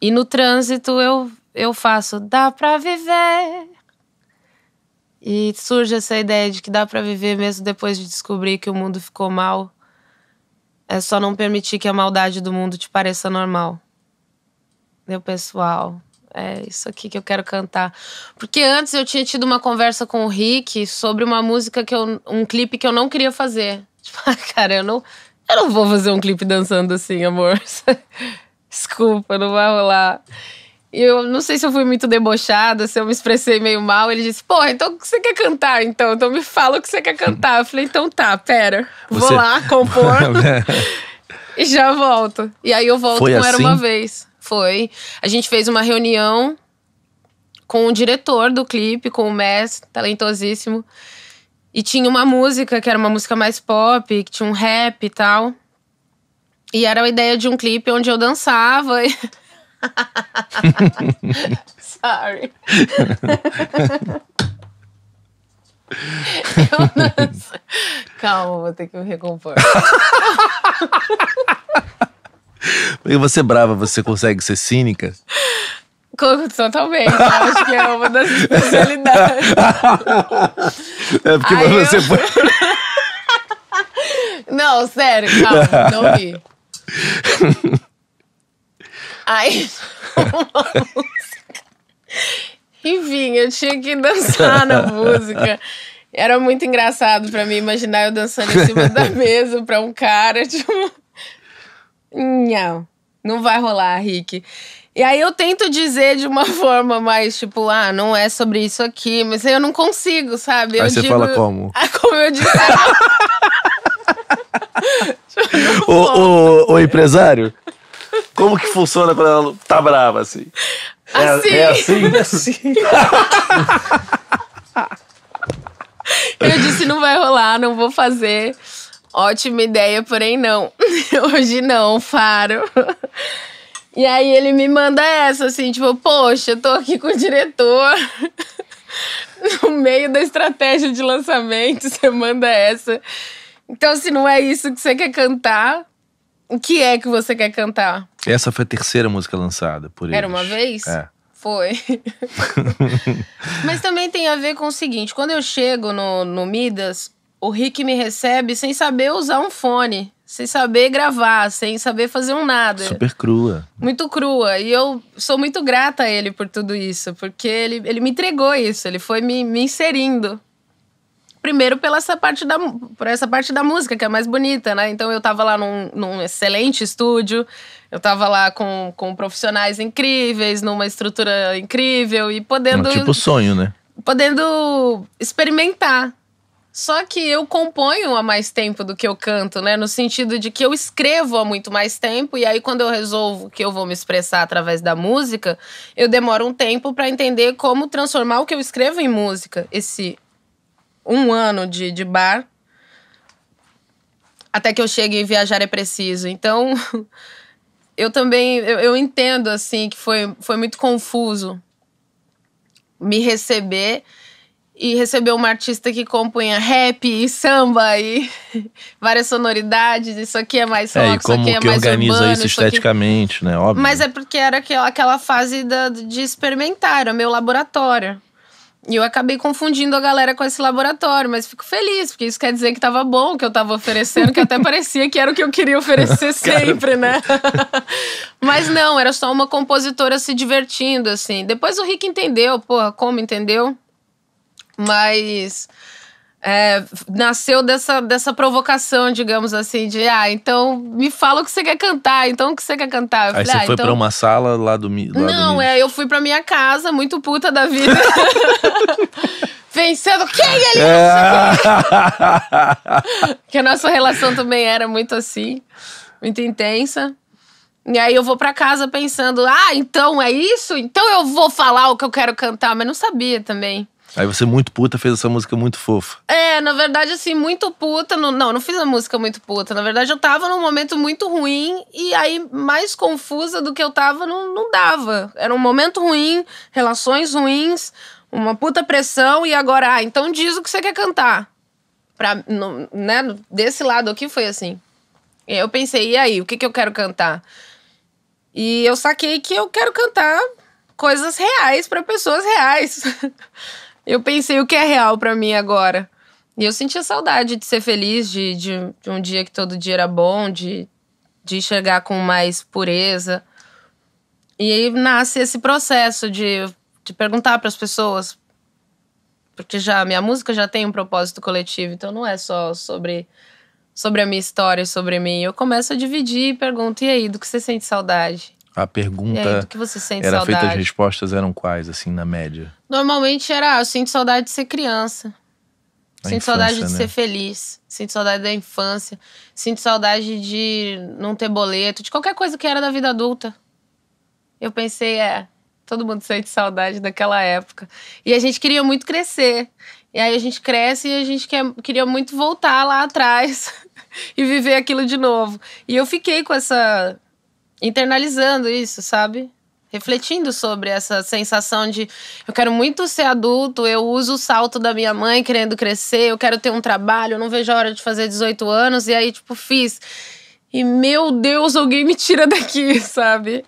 E no trânsito eu, eu faço dá pra viver. E surge essa ideia de que dá para viver mesmo depois de descobrir que o mundo ficou mal. É só não permitir que a maldade do mundo te pareça normal. Meu pessoal, é isso aqui que eu quero cantar. Porque antes eu tinha tido uma conversa com o Rick sobre uma música que eu. um clipe que eu não queria fazer. Tipo, ah, cara, eu não. Eu não vou fazer um clipe dançando assim, amor. desculpa, não vai rolar. e Eu não sei se eu fui muito debochada, se eu me expressei meio mal. Ele disse, porra, então o que você quer cantar, então? Então me fala o que você quer cantar. Eu falei, então tá, pera. Vou você... lá, compor. e já volto. E aí eu volto Foi com assim? Era Uma assim? Vez. Foi. A gente fez uma reunião com o diretor do clipe, com o Mess, talentosíssimo. E tinha uma música que era uma música mais pop, que tinha um rap e tal. E era a ideia de um clipe onde eu dançava. E... Sorry. eu danço. Calma, vou ter que me recompor. Porque você é brava, você consegue ser cínica? Totalmente. Eu acho que é uma das especialidades. É porque Aí você eu... foi. Não, sério, calma, não vi. Aí, Enfim, eu tinha que dançar na música. Era muito engraçado para mim imaginar eu dançando em cima da mesa pra um cara, tipo. Não, não vai rolar, Rick. E aí eu tento dizer de uma forma mais, tipo, ah, não é sobre isso aqui, mas eu não consigo, sabe? Aí eu você digo, fala como? Ah, como eu disse o, o, o, empresário, como que funciona quando ela tá brava assim? Assim? É, é assim? Assim? assim. Eu disse, não vai rolar, não vou fazer. Ótima ideia, porém não. Hoje não, Faro. E aí ele me manda essa, assim, tipo, poxa, eu tô aqui com o diretor. No meio da estratégia de lançamento, você manda essa. Então, se não é isso que você quer cantar, o que é que você quer cantar? Essa foi a terceira música lançada por eles. Era uma vez? É. Foi. Mas também tem a ver com o seguinte: quando eu chego no, no Midas, o Rick me recebe sem saber usar um fone, sem saber gravar, sem saber fazer um nada. Super crua. Muito crua. E eu sou muito grata a ele por tudo isso, porque ele, ele me entregou isso, ele foi me, me inserindo Primeiro pela essa parte da, por essa parte da música, que é mais bonita, né? Então eu tava lá num, num excelente estúdio, eu tava lá com, com profissionais incríveis, numa estrutura incrível e podendo. Um tipo sonho, né? Podendo experimentar. Só que eu componho há mais tempo do que eu canto, né? No sentido de que eu escrevo há muito mais tempo, e aí quando eu resolvo que eu vou me expressar através da música, eu demoro um tempo para entender como transformar o que eu escrevo em música. Esse um ano de, de bar. Até que eu chegue e viajar é preciso. Então, eu também eu, eu entendo assim que foi, foi muito confuso me receber e receber uma artista que compunha rap e samba e várias sonoridades. Isso aqui é mais é, rock, é, isso aqui é mais organiza urbano, isso esteticamente, isso aqui... né? Óbvio. Mas é porque era aquela, aquela fase da, de experimentar, era meu laboratório. E eu acabei confundindo a galera com esse laboratório, mas fico feliz, porque isso quer dizer que tava bom, que eu tava oferecendo, que até parecia que era o que eu queria oferecer sempre, né? mas não, era só uma compositora se divertindo, assim. Depois o Rick entendeu, porra, como entendeu? Mas é, nasceu dessa, dessa provocação, digamos assim, de ah, então me fala o que você quer cantar, então o que você quer cantar. Eu Aí falei, você ah, foi então... pra uma sala lá do lá Não, do é, eu fui pra minha casa, muito puta da vida. Vencendo quem é é ele é. que a nossa relação também era muito assim, muito intensa. E aí eu vou para casa pensando, ah, então é isso? Então eu vou falar o que eu quero cantar, mas não sabia também. Aí você, muito puta, fez essa música muito fofa. É, na verdade, assim, muito puta. não, não fiz a música muito puta. Na verdade, eu tava num momento muito ruim e aí, mais confusa do que eu tava, não, não dava. Era um momento ruim, relações ruins, uma puta pressão e agora, ah, então diz o que você quer cantar. Pra, no, né, desse lado aqui foi assim. E eu pensei, e aí, o que, que eu quero cantar? E eu saquei que eu quero cantar coisas reais para pessoas reais. Eu pensei o que é real para mim agora. E eu sentia saudade de ser feliz, de, de, de, um dia que todo dia era bom, de, de chegar com mais pureza. E aí nasce esse processo de, de perguntar para as pessoas. Porque já minha música já tem um propósito coletivo, então não é só sobre, sobre a minha história, sobre mim. Eu começo a dividir e pergunto: e aí, do que você sente saudade? A pergunta aí, era feita, as respostas eram quais, assim, na média? Normalmente era, ah, eu sinto saudade de ser criança. A sinto infância, saudade né? de ser né? feliz. Sinto saudade da infância. Sinto saudade de não ter boleto, de qualquer coisa que era da vida adulta. Eu pensei, é, todo mundo sente saudade daquela época. E a gente queria muito crescer. E aí a gente cresce e a gente quer, queria muito voltar lá atrás e viver aquilo de novo. E eu fiquei com essa internalizando isso, sabe? refletindo sobre essa sensação de eu quero muito ser adulto, eu uso o salto da minha mãe querendo crescer, eu quero ter um trabalho, eu não vejo a hora de fazer 18 anos e aí tipo fiz. E meu Deus, alguém me tira daqui, sabe?